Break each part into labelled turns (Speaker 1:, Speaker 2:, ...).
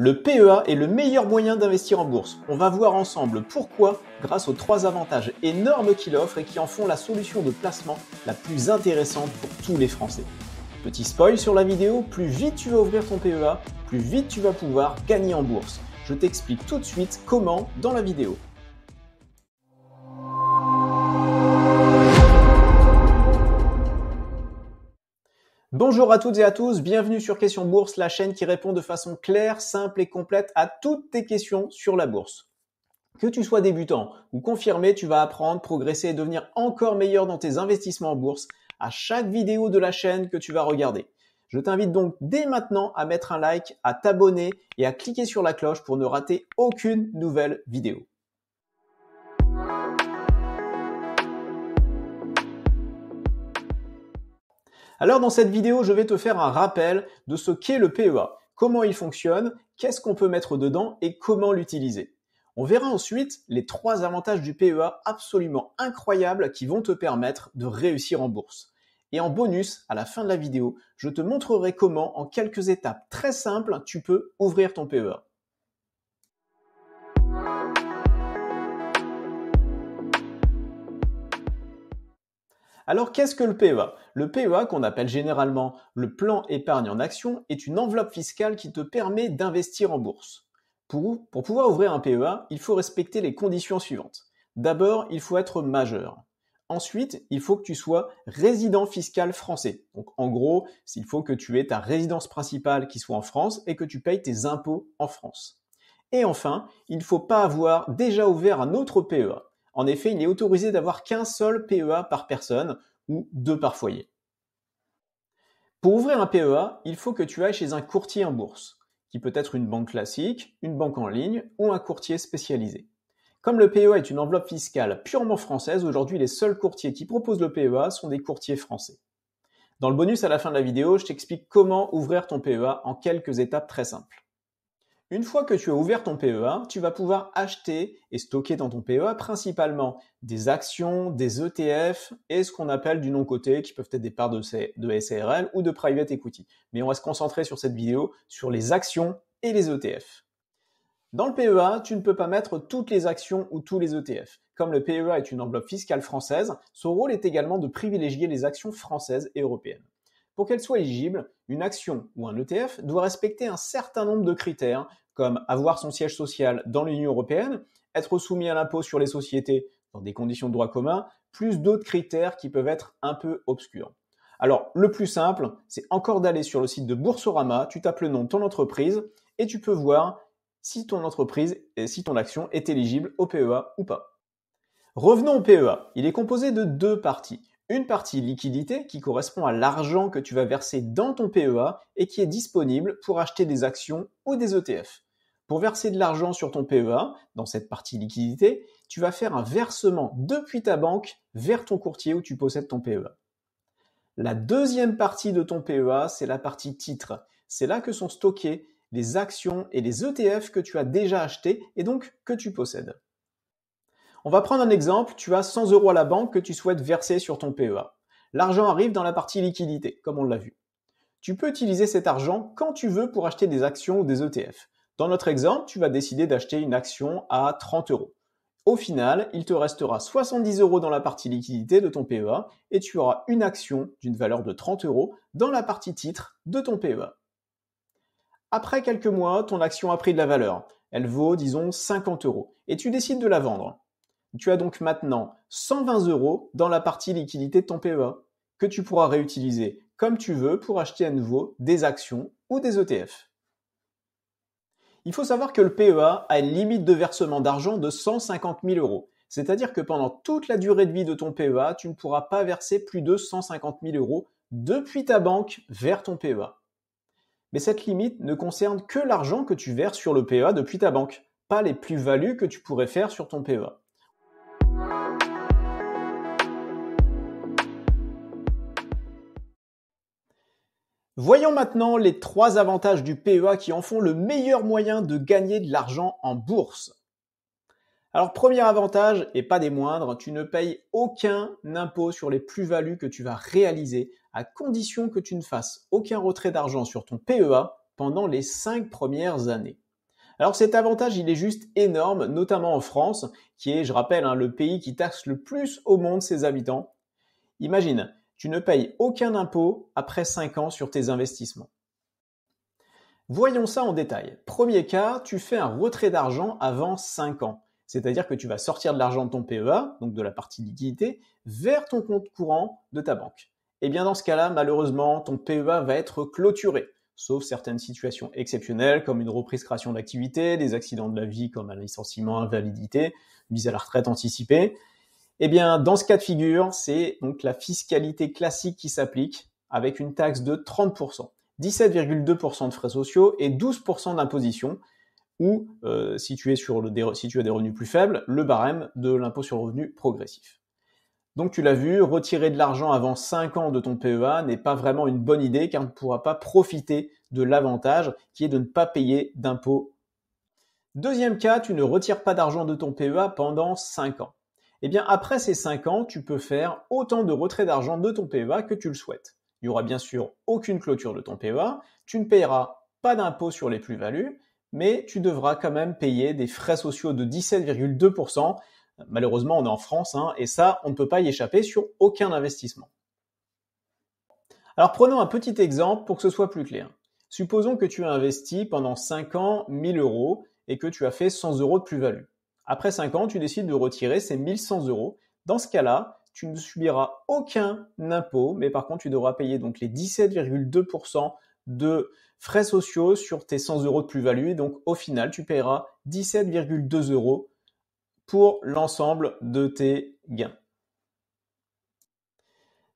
Speaker 1: le PEA est le meilleur moyen d'investir en bourse. On va voir ensemble pourquoi grâce aux trois avantages énormes qu'il offre et qui en font la solution de placement la plus intéressante pour tous les Français. Petit spoil sur la vidéo, plus vite tu vas ouvrir ton PEA, plus vite tu vas pouvoir gagner en bourse. Je t'explique tout de suite comment dans la vidéo. Bonjour à toutes et à tous, bienvenue sur Question Bourse, la chaîne qui répond de façon claire, simple et complète à toutes tes questions sur la bourse. Que tu sois débutant ou confirmé, tu vas apprendre, progresser et devenir encore meilleur dans tes investissements en bourse à chaque vidéo de la chaîne que tu vas regarder. Je t'invite donc dès maintenant à mettre un like, à t'abonner et à cliquer sur la cloche pour ne rater aucune nouvelle vidéo. Alors dans cette vidéo, je vais te faire un rappel de ce qu'est le PEA, comment il fonctionne, qu'est-ce qu'on peut mettre dedans et comment l'utiliser. On verra ensuite les trois avantages du PEA absolument incroyables qui vont te permettre de réussir en bourse. Et en bonus, à la fin de la vidéo, je te montrerai comment, en quelques étapes très simples, tu peux ouvrir ton PEA. Alors qu'est-ce que le PEA le PEA, qu'on appelle généralement le plan épargne en action, est une enveloppe fiscale qui te permet d'investir en bourse. Pour, pour, pouvoir ouvrir un PEA, il faut respecter les conditions suivantes. D'abord, il faut être majeur. Ensuite, il faut que tu sois résident fiscal français. Donc en gros, il faut que tu aies ta résidence principale qui soit en France et que tu payes tes impôts en France. Et enfin, il ne faut pas avoir déjà ouvert un autre PEA. En effet, il est autorisé d'avoir qu'un seul PEA par personne, ou deux par foyer. Pour ouvrir un PEA, il faut que tu ailles chez un courtier en bourse, qui peut être une banque classique, une banque en ligne ou un courtier spécialisé. Comme le PEA est une enveloppe fiscale purement française, aujourd'hui les seuls courtiers qui proposent le PEA sont des courtiers français. Dans le bonus à la fin de la vidéo, je t'explique comment ouvrir ton PEA en quelques étapes très simples. Une fois que tu as ouvert ton PEA, tu vas pouvoir acheter et stocker dans ton PEA principalement des actions, des ETF et ce qu'on appelle du non côté qui peuvent être des parts de, de SARL ou de private equity. Mais on va se concentrer sur cette vidéo sur les actions et les ETF. Dans le PEA, tu ne peux pas mettre toutes les actions ou tous les ETF. Comme le PEA est une enveloppe fiscale française, son rôle est également de privilégier les actions françaises et européennes. Pour qu'elle soit éligible, une action ou un ETF doit respecter un certain nombre de critères, comme avoir son siège social dans l'Union européenne, être soumis à l'impôt sur les sociétés dans des conditions de droit commun, plus d'autres critères qui peuvent être un peu obscurs. Alors, le plus simple, c'est encore d'aller sur le site de Boursorama, tu tapes le nom de ton entreprise et tu peux voir si ton entreprise et si ton action est éligible au PEA ou pas. Revenons au PEA. Il est composé de deux parties une partie liquidité qui correspond à l'argent que tu vas verser dans ton PEA et qui est disponible pour acheter des actions ou des ETF. Pour verser de l'argent sur ton PEA, dans cette partie liquidité, tu vas faire un versement depuis ta banque vers ton courtier où tu possèdes ton PEA. La deuxième partie de ton PEA, c'est la partie titre. C'est là que sont stockées les actions et les ETF que tu as déjà achetés et donc que tu possèdes. On va prendre un exemple, tu as 100 euros à la banque que tu souhaites verser sur ton PEA. L'argent arrive dans la partie liquidité, comme on l'a vu. Tu peux utiliser cet argent quand tu veux pour acheter des actions ou des ETF. Dans notre exemple, tu vas décider d'acheter une action à 30 euros. Au final, il te restera 70 euros dans la partie liquidité de ton PEA et tu auras une action d'une valeur de 30 euros dans la partie titre de ton PEA. Après quelques mois, ton action a pris de la valeur. Elle vaut, disons, 50 euros et tu décides de la vendre. Tu as donc maintenant 120 euros dans la partie liquidité de ton PEA que tu pourras réutiliser comme tu veux pour acheter à nouveau des actions ou des ETF. Il faut savoir que le PEA a une limite de versement d'argent de 150 000 euros. C'est-à-dire que pendant toute la durée de vie de ton PEA, tu ne pourras pas verser plus de 150 000 euros depuis ta banque vers ton PEA. Mais cette limite ne concerne que l'argent que tu verses sur le PEA depuis ta banque, pas les plus-values que tu pourrais faire sur ton PEA. Voyons maintenant les trois avantages du PEA qui en font le meilleur moyen de gagner de l'argent en bourse. Alors premier avantage, et pas des moindres, tu ne payes aucun impôt sur les plus-values que tu vas réaliser, à condition que tu ne fasses aucun retrait d'argent sur ton PEA pendant les cinq premières années. Alors cet avantage, il est juste énorme, notamment en France, qui est, je rappelle, hein, le pays qui taxe le plus au monde ses habitants. Imagine, tu ne payes aucun impôt après 5 ans sur tes investissements. Voyons ça en détail. Premier cas, tu fais un retrait d'argent avant 5 ans. C'est-à-dire que tu vas sortir de l'argent de ton PEA, donc de la partie liquidité, vers ton compte courant de ta banque. Et eh bien dans ce cas-là, malheureusement, ton PEA va être clôturé, sauf certaines situations exceptionnelles comme une reprise création d'activité, des accidents de la vie comme un licenciement, invalidité, mise à la retraite anticipée, eh bien, dans ce cas de figure, c'est donc la fiscalité classique qui s'applique avec une taxe de 30%, 17,2% de frais sociaux et 12% d'imposition, ou euh, si, tu es sur as des revenus plus faibles, le barème de l'impôt sur revenus revenu progressif. Donc tu l'as vu, retirer de l'argent avant 5 ans de ton PEA n'est pas vraiment une bonne idée car on ne pourra pas profiter de l'avantage qui est de ne pas payer d'impôt. Deuxième cas, tu ne retires pas d'argent de ton PEA pendant 5 ans eh bien après ces 5 ans, tu peux faire autant de retraits d'argent de ton PEA que tu le souhaites. Il n'y aura bien sûr aucune clôture de ton PEA, tu ne payeras pas d'impôt sur les plus-values, mais tu devras quand même payer des frais sociaux de 17,2%. Malheureusement, on est en France, hein, et ça, on ne peut pas y échapper sur aucun investissement. Alors prenons un petit exemple pour que ce soit plus clair. Supposons que tu as investi pendant 5 ans 1000 euros et que tu as fait 100 euros de plus-value. Après 5 ans, tu décides de retirer ces 1100 euros. Dans ce cas-là, tu ne subiras aucun impôt, mais par contre, tu devras payer donc les 17,2% de frais sociaux sur tes 100 euros de plus-value. Donc, au final, tu paieras 17,2 euros pour l'ensemble de tes gains.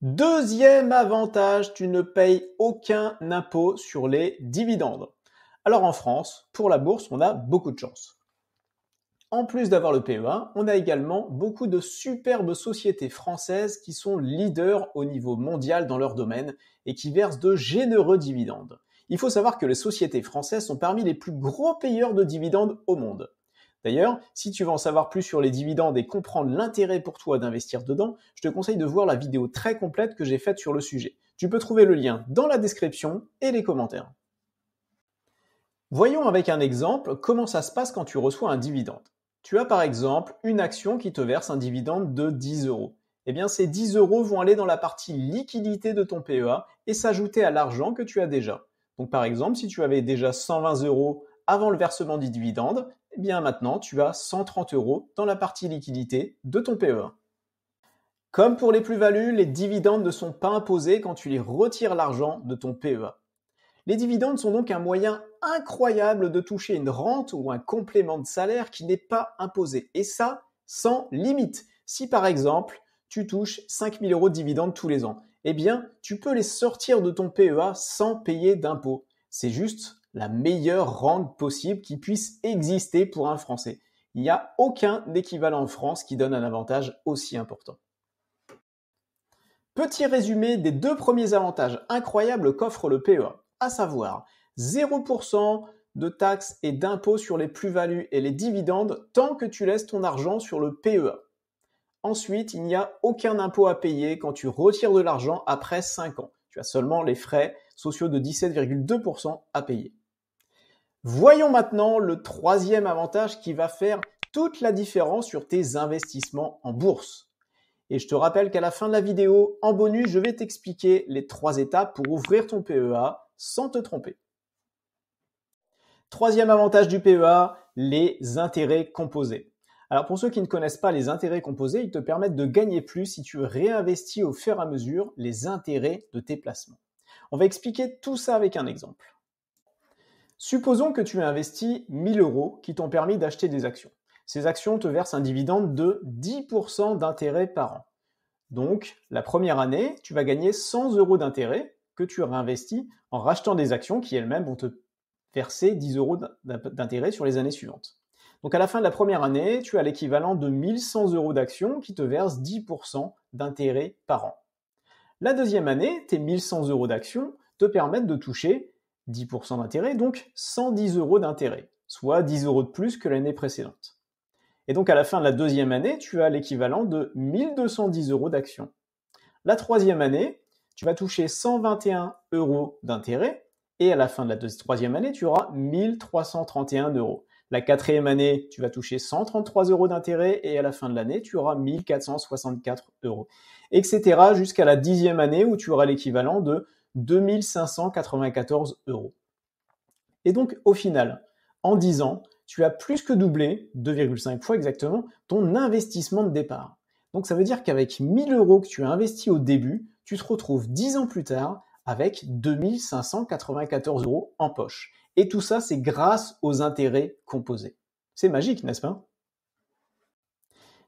Speaker 1: Deuxième avantage, tu ne payes aucun impôt sur les dividendes. Alors en France, pour la bourse, on a beaucoup de chance. En plus d'avoir le PEA, on a également beaucoup de superbes sociétés françaises qui sont leaders au niveau mondial dans leur domaine et qui versent de généreux dividendes. Il faut savoir que les sociétés françaises sont parmi les plus gros payeurs de dividendes au monde. D'ailleurs, si tu veux en savoir plus sur les dividendes et comprendre l'intérêt pour toi d'investir dedans, je te conseille de voir la vidéo très complète que j'ai faite sur le sujet. Tu peux trouver le lien dans la description et les commentaires. Voyons avec un exemple comment ça se passe quand tu reçois un dividende. Tu as par exemple une action qui te verse un dividende de 10 euros. Eh bien, ces 10 euros vont aller dans la partie liquidité de ton PEA et s'ajouter à l'argent que tu as déjà. Donc, par exemple, si tu avais déjà 120 euros avant le versement du dividende, eh bien maintenant, tu as 130 euros dans la partie liquidité de ton PEA. Comme pour les plus-values, les dividendes ne sont pas imposés quand tu les retires l'argent de ton PEA. Les dividendes sont donc un moyen incroyable de toucher une rente ou un complément de salaire qui n'est pas imposé. Et ça, sans limite. Si par exemple, tu touches 5000 euros de dividendes tous les ans, eh bien, tu peux les sortir de ton PEA sans payer d'impôts. C'est juste la meilleure rente possible qui puisse exister pour un Français. Il n'y a aucun équivalent en France qui donne un avantage aussi important. Petit résumé des deux premiers avantages incroyables qu'offre le PEA, à savoir 0% de taxes et d'impôts sur les plus-values et les dividendes tant que tu laisses ton argent sur le PEA. Ensuite, il n'y a aucun impôt à payer quand tu retires de l'argent après 5 ans. Tu as seulement les frais sociaux de 17,2% à payer. Voyons maintenant le troisième avantage qui va faire toute la différence sur tes investissements en bourse. Et je te rappelle qu'à la fin de la vidéo, en bonus, je vais t'expliquer les trois étapes pour ouvrir ton PEA sans te tromper. Troisième avantage du PEA, les intérêts composés. Alors pour ceux qui ne connaissent pas les intérêts composés, ils te permettent de gagner plus si tu réinvestis au fur et à mesure les intérêts de tes placements. On va expliquer tout ça avec un exemple. Supposons que tu as investi 1000 euros qui t'ont permis d'acheter des actions. Ces actions te versent un dividende de 10% d'intérêt par an. Donc la première année, tu vas gagner 100 euros d'intérêt que tu réinvestis en rachetant des actions qui elles-mêmes vont te verser 10 euros d'intérêt sur les années suivantes. Donc à la fin de la première année, tu as l'équivalent de 1100 euros d'actions qui te versent 10% d'intérêt par an. La deuxième année, tes 1100 euros d'actions te permettent de toucher 10% d'intérêt, donc 110 euros d'intérêt, soit 10 euros de plus que l'année précédente. Et donc à la fin de la deuxième année, tu as l'équivalent de 1210 euros d'actions. La troisième année, tu vas toucher 121 euros d'intérêt, et à la fin de la troisième année, tu auras 1331 euros. La quatrième année, tu vas toucher 133 euros d'intérêt et à la fin de l'année, tu auras 1464 euros, etc. jusqu'à la dixième année où tu auras l'équivalent de 2594 euros. Et donc, au final, en 10 ans, tu as plus que doublé, 2,5 fois exactement, ton investissement de départ. Donc, ça veut dire qu'avec 1000 euros que tu as investi au début, tu te retrouves 10 ans plus tard avec 2594 euros en poche. Et tout ça, c'est grâce aux intérêts composés. C'est magique, n'est-ce pas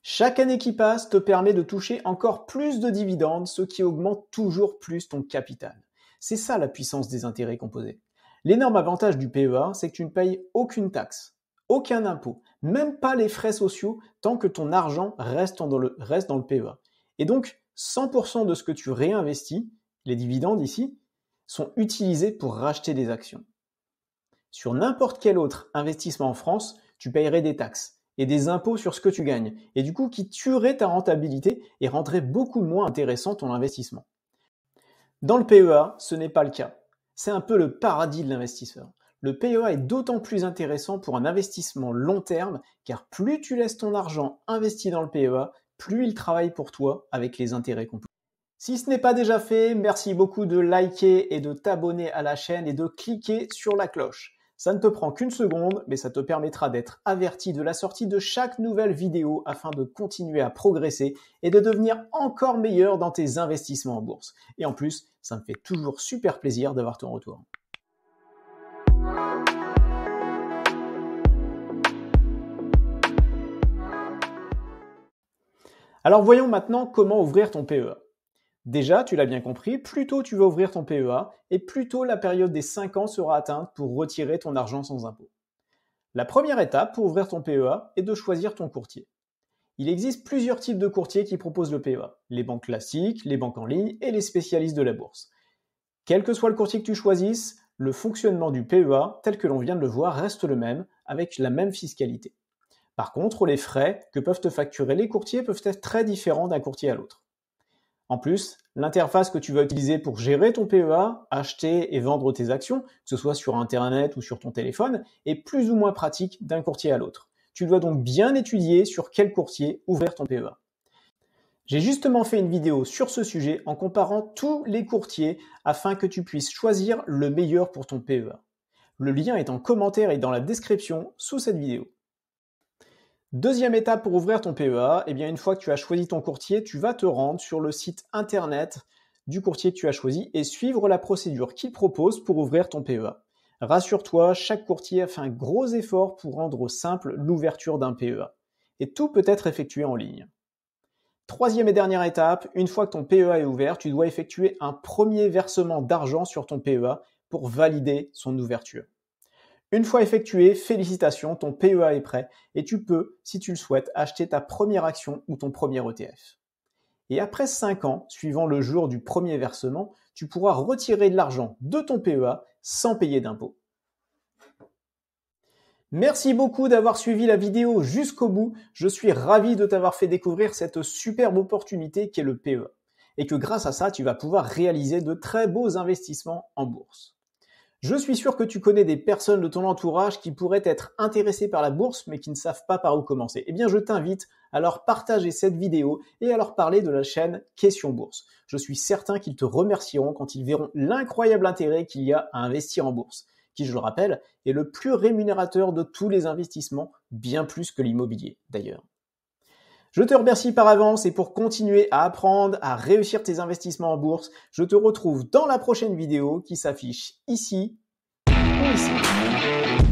Speaker 1: Chaque année qui passe te permet de toucher encore plus de dividendes, ce qui augmente toujours plus ton capital. C'est ça la puissance des intérêts composés. L'énorme avantage du PEA, c'est que tu ne payes aucune taxe, aucun impôt, même pas les frais sociaux tant que ton argent reste dans le, reste dans le PEA. Et donc, 100% de ce que tu réinvestis les dividendes ici, sont utilisés pour racheter des actions. Sur n'importe quel autre investissement en France, tu paierais des taxes et des impôts sur ce que tu gagnes, et du coup qui tuerait ta rentabilité et rendrait beaucoup moins intéressant ton investissement. Dans le PEA, ce n'est pas le cas. C'est un peu le paradis de l'investisseur. Le PEA est d'autant plus intéressant pour un investissement long terme, car plus tu laisses ton argent investi dans le PEA, plus il travaille pour toi avec les intérêts peut si ce n'est pas déjà fait, merci beaucoup de liker et de t'abonner à la chaîne et de cliquer sur la cloche. Ça ne te prend qu'une seconde, mais ça te permettra d'être averti de la sortie de chaque nouvelle vidéo afin de continuer à progresser et de devenir encore meilleur dans tes investissements en bourse. Et en plus, ça me fait toujours super plaisir d'avoir ton retour. Alors voyons maintenant comment ouvrir ton PEA. Déjà, tu l'as bien compris, plus tôt tu vas ouvrir ton PEA et plus tôt la période des 5 ans sera atteinte pour retirer ton argent sans impôt. La première étape pour ouvrir ton PEA est de choisir ton courtier. Il existe plusieurs types de courtiers qui proposent le PEA, les banques classiques, les banques en ligne et les spécialistes de la bourse. Quel que soit le courtier que tu choisisses, le fonctionnement du PEA tel que l'on vient de le voir reste le même avec la même fiscalité. Par contre, les frais que peuvent te facturer les courtiers peuvent être très différents d'un courtier à l'autre. En plus, l'interface que tu vas utiliser pour gérer ton PEA, acheter et vendre tes actions, que ce soit sur Internet ou sur ton téléphone, est plus ou moins pratique d'un courtier à l'autre. Tu dois donc bien étudier sur quel courtier ouvrir ton PEA. J'ai justement fait une vidéo sur ce sujet en comparant tous les courtiers afin que tu puisses choisir le meilleur pour ton PEA. Le lien est en commentaire et dans la description sous cette vidéo. Deuxième étape pour ouvrir ton PEA, eh bien une fois que tu as choisi ton courtier, tu vas te rendre sur le site internet du courtier que tu as choisi et suivre la procédure qu'il propose pour ouvrir ton PEA. Rassure-toi, chaque courtier a fait un gros effort pour rendre simple l'ouverture d'un PEA. Et tout peut être effectué en ligne. Troisième et dernière étape, une fois que ton PEA est ouvert, tu dois effectuer un premier versement d'argent sur ton PEA pour valider son ouverture. Une fois effectué, félicitations, ton PEA est prêt et tu peux, si tu le souhaites, acheter ta première action ou ton premier ETF. Et après 5 ans, suivant le jour du premier versement, tu pourras retirer de l'argent de ton PEA sans payer d'impôts. Merci beaucoup d'avoir suivi la vidéo jusqu'au bout. Je suis ravi de t'avoir fait découvrir cette superbe opportunité qu'est le PEA et que grâce à ça, tu vas pouvoir réaliser de très beaux investissements en bourse. Je suis sûr que tu connais des personnes de ton entourage qui pourraient être intéressées par la bourse mais qui ne savent pas par où commencer. Eh bien, je t'invite à leur partager cette vidéo et à leur parler de la chaîne Question Bourse. Je suis certain qu'ils te remercieront quand ils verront l'incroyable intérêt qu'il y a à investir en bourse, qui, je le rappelle, est le plus rémunérateur de tous les investissements, bien plus que l'immobilier d'ailleurs. Je te remercie par avance et pour continuer à apprendre à réussir tes investissements en bourse, je te retrouve dans la prochaine vidéo qui s'affiche ici ici.